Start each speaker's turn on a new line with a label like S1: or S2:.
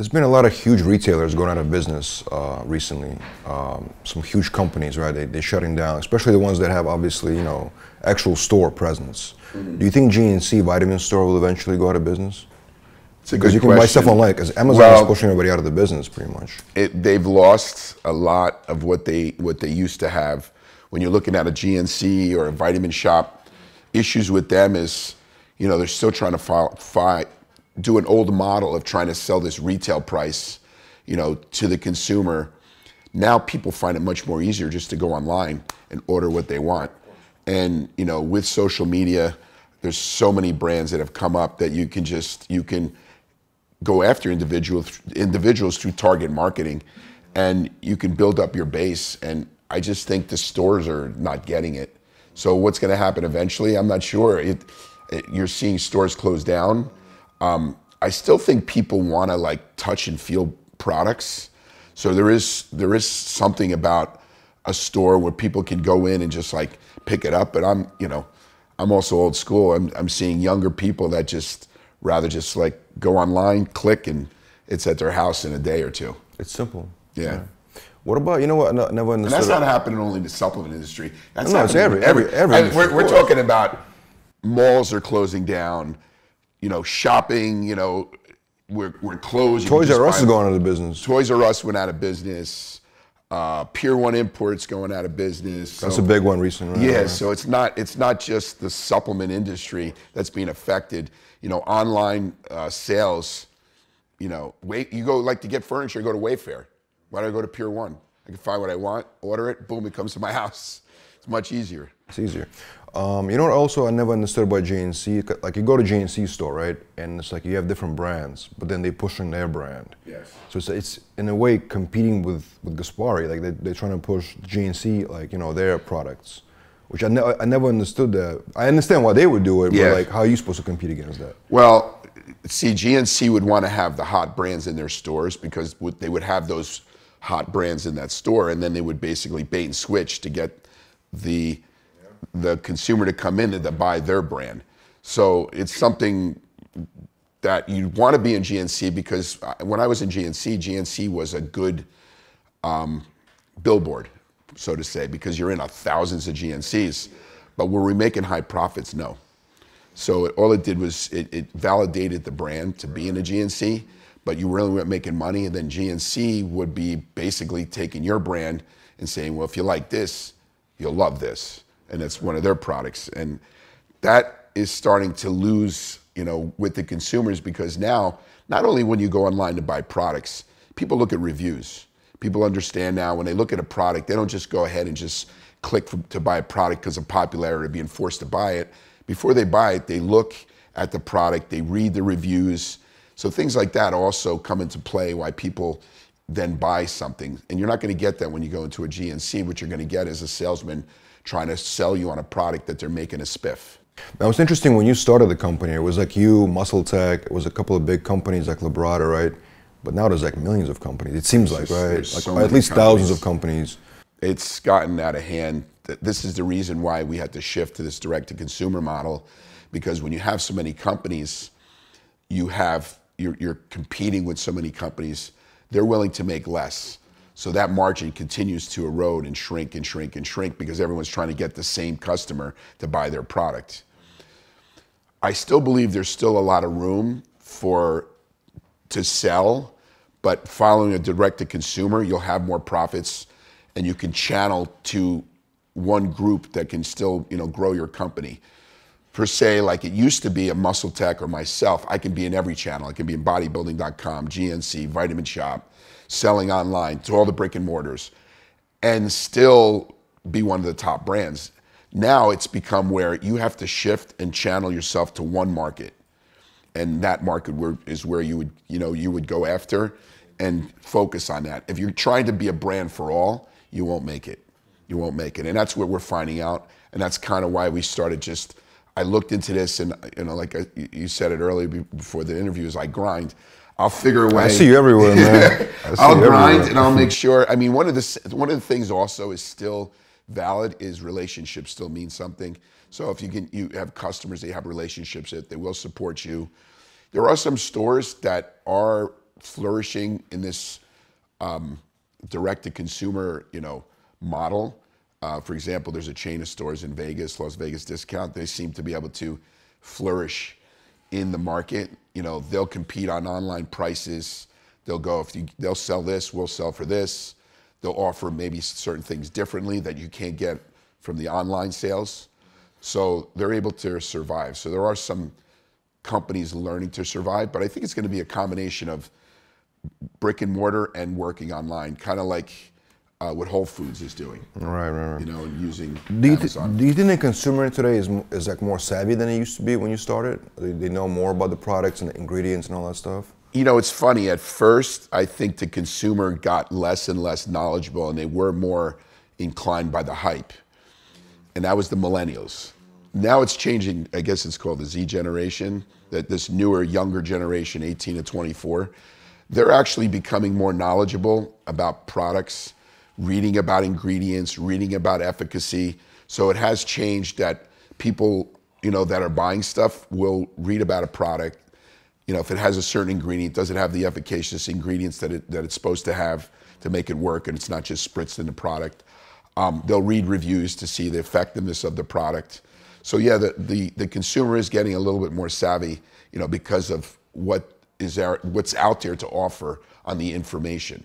S1: There's been a lot of huge retailers going out of business uh, recently. Um, some huge companies, right? They, they're shutting down, especially the ones that have obviously, you know, actual store presence. Mm-hmm. Do you think GNC Vitamin Store will eventually go out of business? Because you can question. buy stuff online, because Amazon well, is pushing everybody out of the business, pretty much.
S2: It, they've lost a lot of what they what they used to have. When you're looking at a GNC or a vitamin shop, issues with them is, you know, they're still trying to fight do an old model of trying to sell this retail price, you know, to the consumer. Now people find it much more easier just to go online and order what they want. And you know, with social media, there's so many brands that have come up that you can just you can go after individuals individuals through target marketing, and you can build up your base. And I just think the stores are not getting it. So what's going to happen eventually? I'm not sure. It, it, you're seeing stores close down um, I still think people want to like touch and feel products. So there is there is something about a store where people can go in and just like pick it up. But I'm you know I'm also old school. I'm I'm seeing younger people that just rather just like go online, click, and it's at their house in a day or two. It's simple. Yeah. yeah. What about you know what? No, never And that's not happening only in the supplement industry. That's no, it's every every every. I, we're, we're talking about malls are closing down you know, shopping, you know, we're, we're closed. Toys R Us is going out of business. Toys R Us went out of business. Uh, Pier One Imports going out of business. That's a big one recently. Right? Yeah, so it's not it's not just the supplement industry that's being affected. You know, online uh, sales. You know, wait, you go like to get furniture, go to Wayfair. Why do I go to Pier One? I can find what I want, order it, boom, it comes to my house. It's much easier.
S1: It's easier. Um, you know also I never understood about GNC? Like you go to GNC store, right? And it's like you have different brands, but then they push on their brand. Yes. So it's, it's in a way competing with, with Gaspari. Like they, they're trying to push GNC, like, you know, their products. Which I, ne I never understood that. I understand why they would do it, yes. but like how are you supposed to compete against that?
S2: Well, see, GNC would want to have the hot brands in their stores because they would have those hot brands in that store and then they would basically bait and switch to get the the consumer to come in and to buy their brand. So it's something that you want to be in GNC because uh, when I was in GNC, GNC was a good um, billboard, so to say, because you're in a thousands of GNCs. But were we making high profits? No. So it, all it did was it, it, validated the brand to be in a GNC, but you really weren't making money. And then GNC would be basically taking your brand and saying, well, if you like this, You'll love this. And it's one of their products. And that is starting to lose, you know, with the consumers because now, not only when you go online to buy products, people look at reviews. People understand now when they look at a product, they don't just go ahead and just click for, to buy a product because of popularity being forced to buy it. Before they buy it, they look at the product, they read the reviews. So things like that also come into play why people then buy something. And you're not going to get that when you go into a GNC. What you're going to get is a salesman trying to sell you on a product that they're making a spiff.
S1: Now it's interesting when you started the company, it was like you, Muscle Tech, it was a couple of big companies like Labrada, right? But now there's like millions of companies. It seems like, right? Like so at least companies. thousands
S2: of companies. It's gotten out of hand. This is the reason why we had to shift to this direct to consumer model because when you have so many companies, you have you're, you're competing with so many companies they're willing to make less. So that margin continues to erode and shrink and shrink and shrink because everyone's trying to get the same customer to buy their product. I still believe there's still a lot of room for to sell, but following a direct to consumer, you'll have more profits and you can channel to one group that can still, you know, grow your company per se like it used to be a muscle tech or myself i can be in every channel i can be in bodybuilding.com gnc vitamin shop selling online to all the brick and mortars and still be one of the top brands now it's become where you have to shift and channel yourself to one market and that market is where you would you know you would go after and focus on that if you're trying to be a brand for all you won't make it you won't make it and that's what we're finding out and that's kind of why we started just I looked into this, and you know, like I, uh, you said it earlier before the interview, is I grind. I'll figure a way. I see you everywhere, man. I will grind everywhere. and I'll make sure. I mean, one of the one of the things also is still valid is relationships still mean something. So if you can, you have customers that have relationships that they will support you. There are some stores that are flourishing in this um, direct to consumer, you know, model uh, for example, there's a chain of stores in Vegas, Las Vegas Discount. They seem to be able to flourish in the market. You know, they'll compete on online prices. They'll go if you, they'll sell this, we'll sell for this. They'll offer maybe certain things differently that you can't get from the online sales. So they're able to survive. So there are some companies learning to survive, but I think it's going to be a combination of brick and mortar and working online, kind of like uh, what Whole Foods is doing. Right, right, right. You know, and using
S1: do you, th- do you think the consumer today is, is like more savvy than it used to be
S2: when you started? They, they know more about the products and the ingredients and all that stuff? You know, it's funny. At first, I think the consumer got less and less knowledgeable and they were more inclined by the hype. And that was the millennials. Now it's changing. I guess it's called the Z generation, that this newer, younger generation, 18 to 24, they're actually becoming more knowledgeable about products reading about ingredients, reading about efficacy. So it has changed that people, you know, that are buying stuff will read about a product. You know, if it has a certain ingredient, does it have the efficacious ingredients that it that it's supposed to have to make it work, and it's not just spritzed in the product. Um, they'll read reviews to see the effectiveness of the product. So yeah, the, the, the consumer is getting a little bit more savvy, you know, because of what is there, what's out there to offer on the information.